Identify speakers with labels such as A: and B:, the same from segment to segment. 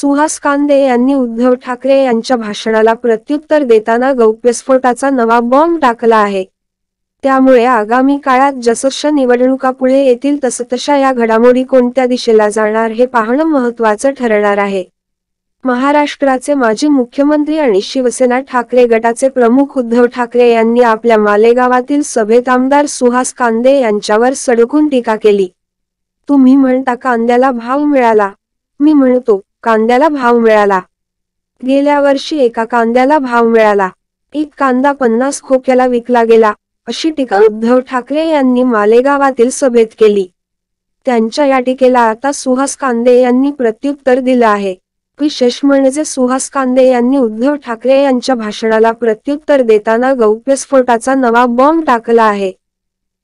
A: सुहास कांदे यांनी उद्धव ठाकरे यांच्या भाषणाला प्रत्युत्तर देताना गौप्यस्फोटाचा नवा बॉम्ब टाकला आहे त्यामुळे आगामी काळात जसशा निवडणुका पुढे येतील तसतशा या घडामोडी कोणत्या दिशेला जाणार हे पाहणं महत्वाचं ठरणार आहे महाराष्ट्राचे माजी मुख्यमंत्री आणि शिवसेना ठाकरे गटाचे प्रमुख उद्धव ठाकरे यांनी आपल्या मालेगावातील सभेत आमदार सुहास कांदे यांच्यावर सडकून टीका केली तुम्ही म्हणता कांद्याला भाव मिळाला मी म्हणतो कांद्याला भाव मिळाला गेल्या वर्षी एका कांद्याला भाव मिळाला एक कांदा पन्नास खोक्याला विकला गेला अशी टीका उद्धव ठाकरे यांनी मालेगावातील सभेत केली त्यांच्या या टीकेला आता सुहास कांदे यांनी प्रत्युत्तर दिलं आहे विशेष म्हणजे सुहास कांदे यांनी उद्धव ठाकरे यांच्या भाषणाला प्रत्युत्तर देताना गौप्यस्फोटाचा नवा बॉम्ब टाकला आहे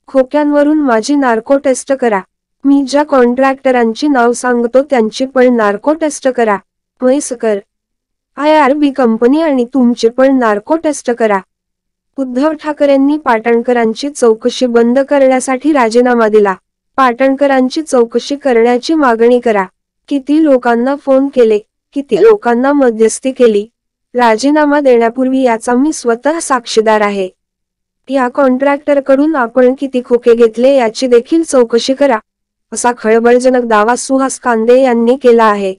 A: खोक्यांवरून माझी नार्को टेस्ट करा मी ज्या कॉन्ट्रॅक्टरांची नाव सांगतो त्यांची पण नार्को टेस्ट करा Mhaiskar I R B company आणि तुमचे पण नार्को टेस्ट करा उद्धव ठाकरेंनी पाटणकरांची चौकशी बंद करण्यासाठी राजीनामा दिला पाटणकरांची चौकशी करण्याची मागणी करा किती लोकांना फोन केले किती लोकांना मध्यस्थी केली राजीनामा देण्यापूर्वी याचा मी स्वतः साक्षीदार आहे या कॉन्ट्रॅक्टरकडून आपण किती खोके घेतले याची देखील चौकशी करा असा खळबळजनक दावा सुहास कांदे यांनी केला आहे